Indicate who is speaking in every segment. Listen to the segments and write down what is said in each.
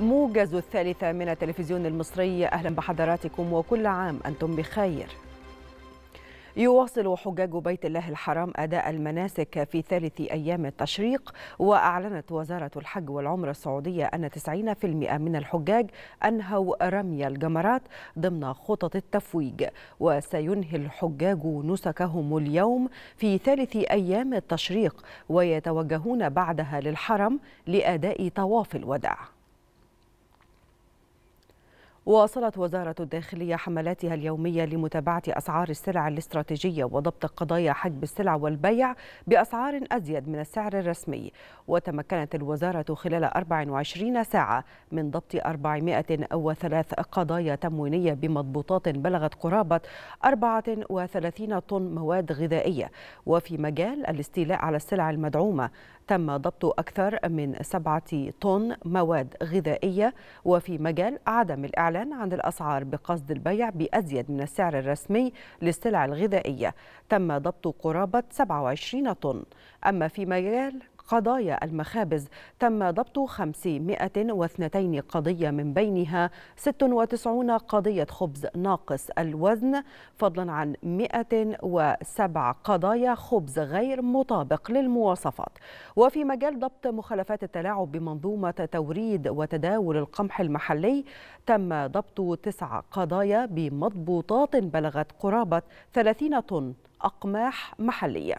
Speaker 1: موجز الثالثة من التلفزيون المصري أهلا بحضراتكم وكل عام أنتم بخير يواصل حجاج بيت الله الحرام أداء المناسك في ثالث أيام التشريق وأعلنت وزارة الحج والعمرة السعودية أن 90% من الحجاج أنهوا رمي الجمرات ضمن خطط التفويج وسينهي الحجاج نسكهم اليوم في ثالث أيام التشريق ويتوجهون بعدها للحرم لأداء طواف الوداع واصلت وزارة الداخلية حملاتها اليومية لمتابعة أسعار السلع الاستراتيجية وضبط قضايا حجب السلع والبيع بأسعار أزيد من السعر الرسمي وتمكنت الوزارة خلال 24 ساعة من ضبط 403 قضايا تموينية بمضبوطات بلغت قرابة 34 طن مواد غذائية وفي مجال الاستيلاء على السلع المدعومة تم ضبط أكثر من سبعة طن مواد غذائية وفي مجال عدم الإعلان عن الأسعار بقصد البيع بأزيد من السعر الرسمي للسلع الغذائية تم ضبط قرابة 27 طن أما في مجال قضايا المخابز تم ضبط 502 قضية من بينها 96 قضية خبز ناقص الوزن فضلا عن 107 قضايا خبز غير مطابق للمواصفات وفي مجال ضبط مخالفات التلاعب بمنظومة توريد وتداول القمح المحلي تم ضبط تسع قضايا بمضبوطات بلغت قرابة 30 طن أقماح محلية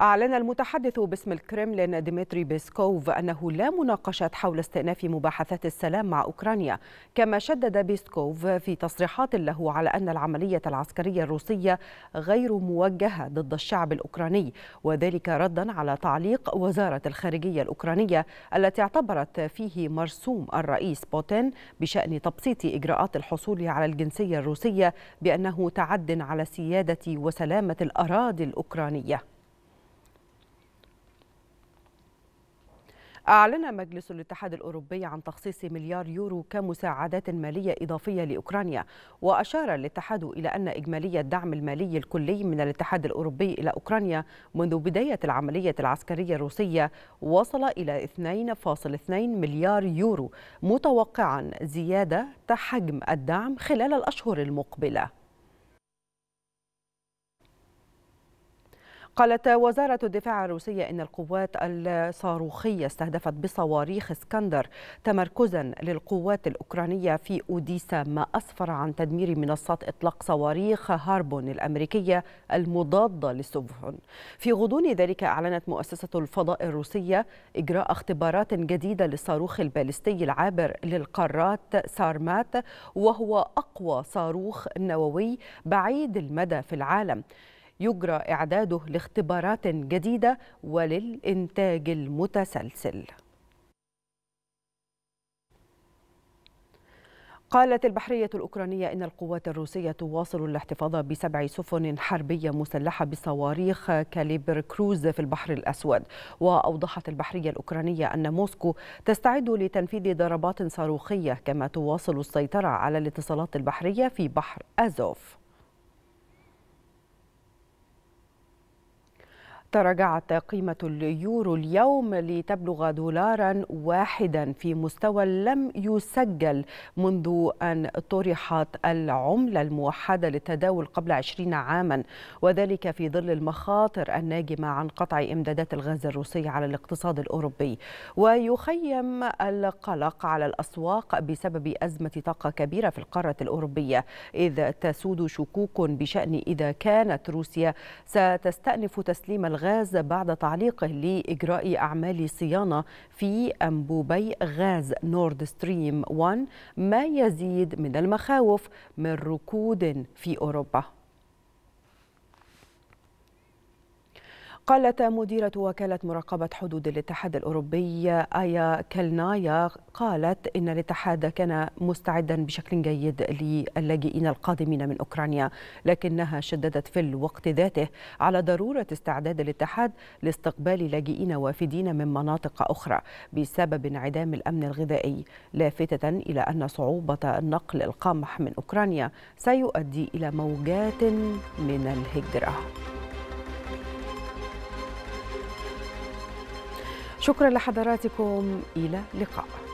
Speaker 1: أعلن المتحدث باسم الكرملين ديمتري بيسكوف أنه لا مناقشة حول استئناف مباحثات السلام مع أوكرانيا كما شدد بيسكوف في تصريحات له على أن العملية العسكرية الروسية غير موجهة ضد الشعب الأوكراني وذلك ردا على تعليق وزارة الخارجية الأوكرانية التي اعتبرت فيه مرسوم الرئيس بوتين بشأن تبسيط إجراءات الحصول على الجنسية الروسية بأنه تعد على سيادة وسلامة الأراضي الأوكرانية أعلن مجلس الاتحاد الأوروبي عن تخصيص مليار يورو كمساعدات مالية إضافية لأوكرانيا وأشار الاتحاد إلى أن إجمالي الدعم المالي الكلي من الاتحاد الأوروبي إلى أوكرانيا منذ بداية العملية العسكرية الروسية وصل إلى 2.2 مليار يورو متوقعا زيادة حجم الدعم خلال الأشهر المقبلة قالت وزارة الدفاع الروسية إن القوات الصاروخية استهدفت بصواريخ اسكندر تمركزا للقوات الأوكرانية في أوديسا ما أسفر عن تدمير منصات إطلاق صواريخ هاربون الأمريكية المضادة للسفن في غضون ذلك أعلنت مؤسسة الفضاء الروسية إجراء اختبارات جديدة للصاروخ البالستي العابر للقارات سارمات وهو أقوى صاروخ نووي بعيد المدى في العالم يجرى إعداده لاختبارات جديدة وللإنتاج المتسلسل قالت البحرية الأوكرانية إن القوات الروسية تواصل الاحتفاظ بسبع سفن حربية مسلحة بصواريخ كاليبر كروز في البحر الأسود وأوضحت البحرية الأوكرانية أن موسكو تستعد لتنفيذ ضربات صاروخية كما تواصل السيطرة على الاتصالات البحرية في بحر أزوف تراجعت قيمة اليورو اليوم لتبلغ دولارا واحدا في مستوى لم يسجل منذ أن طرحت العملة الموحدة للتداول قبل عشرين عاما وذلك في ظل المخاطر الناجمة عن قطع إمدادات الغاز الروسي على الاقتصاد الأوروبي ويخيم القلق على الأسواق بسبب أزمة طاقة كبيرة في القارة الأوروبية إذ تسود شكوك بشأن إذا كانت روسيا ستستأنف تسليم الغاز غاز بعد تعليقه لإجراء أعمال صيانة في أنبوبي غاز نورد ستريم 1 ما يزيد من المخاوف من ركود في أوروبا قالت مديرة وكالة مراقبة حدود الاتحاد الأوروبي آيا كلنايا قالت إن الاتحاد كان مستعدا بشكل جيد للاجئين القادمين من أوكرانيا لكنها شددت في الوقت ذاته على ضرورة استعداد الاتحاد لاستقبال لاجئين وافدين من مناطق أخرى بسبب انعدام الأمن الغذائي لافتة إلى أن صعوبة نقل القمح من أوكرانيا سيؤدي إلى موجات من الهجرة شكرا لحضراتكم إلى اللقاء